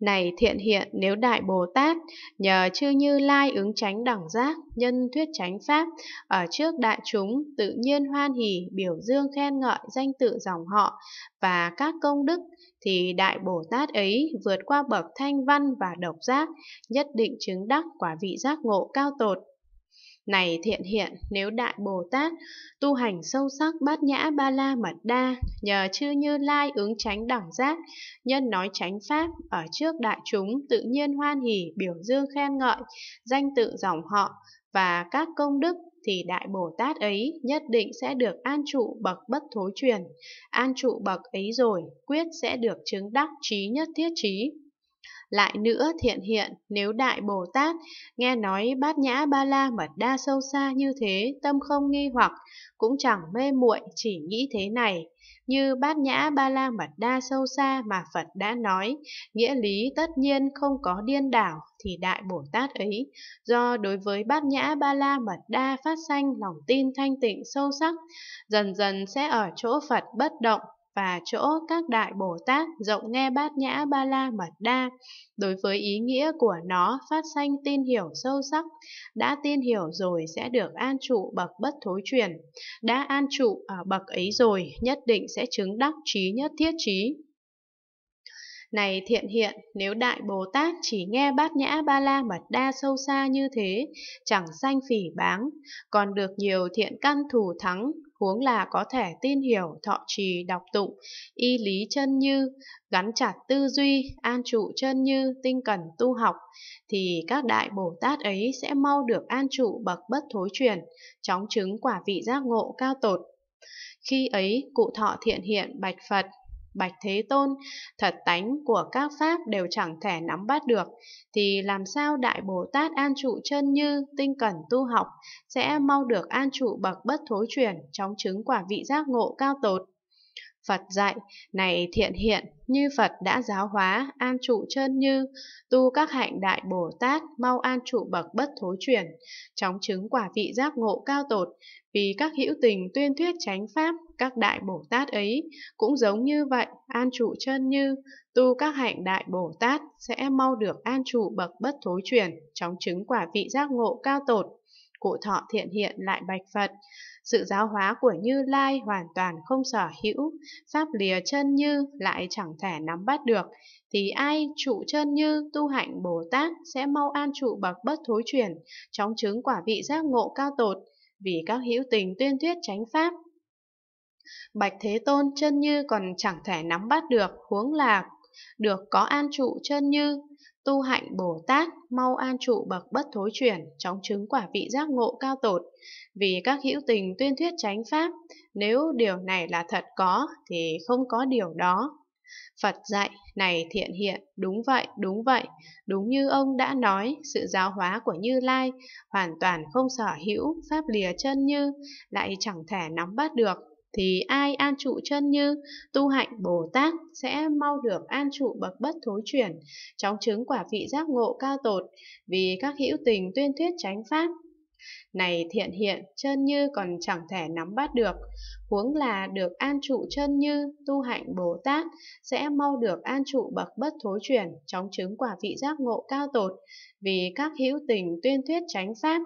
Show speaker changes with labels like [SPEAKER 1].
[SPEAKER 1] Này thiện hiện nếu Đại Bồ Tát nhờ chư Như Lai ứng tránh đẳng giác, nhân thuyết tránh pháp, ở trước đại chúng tự nhiên hoan hỷ biểu dương khen ngợi danh tự dòng họ và các công đức thì Đại Bồ Tát ấy vượt qua bậc thanh văn và độc giác, nhất định chứng đắc quả vị giác ngộ cao tột. Này thiện hiện, nếu Đại Bồ Tát tu hành sâu sắc bát nhã ba la mật đa, nhờ chư như lai ứng tránh đẳng giác, nhân nói tránh pháp, ở trước đại chúng tự nhiên hoan hỉ biểu dương khen ngợi, danh tự dòng họ và các công đức thì Đại Bồ Tát ấy nhất định sẽ được an trụ bậc bất thối truyền. An trụ bậc ấy rồi, quyết sẽ được chứng đắc trí nhất thiết trí. Lại nữa thiện hiện, nếu Đại Bồ Tát nghe nói bát nhã ba la mật đa sâu xa như thế, tâm không nghi hoặc, cũng chẳng mê muội chỉ nghĩ thế này. Như bát nhã ba la mật đa sâu xa mà Phật đã nói, nghĩa lý tất nhiên không có điên đảo thì Đại Bồ Tát ấy, do đối với bát nhã ba la mật đa phát sanh lòng tin thanh tịnh sâu sắc, dần dần sẽ ở chỗ Phật bất động và chỗ các đại Bồ Tát rộng nghe bát nhã ba la mật đa. Đối với ý nghĩa của nó phát sanh tin hiểu sâu sắc, đã tin hiểu rồi sẽ được an trụ bậc bất thối chuyển Đã an trụ ở bậc ấy rồi nhất định sẽ chứng đắc trí nhất thiết trí. Này thiện hiện, nếu Đại Bồ Tát chỉ nghe bát nhã ba la mật đa sâu xa như thế, chẳng sanh phỉ báng, còn được nhiều thiện căn thù thắng, huống là có thể tin hiểu thọ trì đọc tụng, y lý chân như, gắn chặt tư duy, an trụ chân như, tinh cần tu học, thì các đại Bồ Tát ấy sẽ mau được an trụ bậc bất thối truyền, chóng chứng quả vị giác ngộ cao tột. Khi ấy, cụ thọ thiện hiện bạch Phật Bạch Thế Tôn, thật tánh của các Pháp đều chẳng thể nắm bắt được, thì làm sao Đại Bồ Tát An Trụ chân Như tinh cẩn tu học sẽ mau được An Trụ bậc bất thối chuyển trong chứng quả vị giác ngộ cao tột. Phật dạy, này thiện hiện, như Phật đã giáo hóa, an trụ chân như, tu các hạnh đại Bồ Tát, mau an trụ bậc bất thối chuyển, chóng chứng quả vị giác ngộ cao tột, vì các hữu tình tuyên thuyết chánh pháp, các đại Bồ Tát ấy, cũng giống như vậy, an trụ chân như, tu các hạnh đại Bồ Tát sẽ mau được an trụ bậc bất thối chuyển, chóng chứng quả vị giác ngộ cao tột cụ thọ thiện hiện lại bạch Phật. Sự giáo hóa của Như Lai hoàn toàn không sở hữu, pháp lìa chân như lại chẳng thể nắm bắt được, thì ai trụ chân như tu hạnh Bồ Tát sẽ mau an trụ bậc bất thối chuyển, chóng chứng quả vị giác ngộ cao tột, vì các hữu tình tuyên thuyết tránh pháp. Bạch Thế Tôn chân như còn chẳng thể nắm bắt được, huống là được có an trụ chân như Tu hạnh Bồ Tát mau an trụ bậc bất thối chuyển, chóng chứng quả vị giác ngộ cao tột. Vì các hữu tình tuyên thuyết chánh pháp, nếu điều này là thật có thì không có điều đó. Phật dạy, này thiện hiện, đúng vậy, đúng vậy, đúng như ông đã nói, sự giáo hóa của Như Lai hoàn toàn không sở hữu, pháp lìa chân như, lại chẳng thể nắm bắt được, thì ai an trụ chân như tu hạnh Bồ Tát sẽ mau được an trụ bậc bất thối chuyển, chóng chứng quả vị giác ngộ cao tột vì các hữu tình tuyên thuyết chánh pháp. Này thiện hiện, chân như còn chẳng thể nắm bắt được, huống là được an trụ chân như tu hạnh Bồ Tát sẽ mau được an trụ bậc bất thối chuyển, chóng chứng quả vị giác ngộ cao tột vì các hữu tình tuyên thuyết chánh pháp.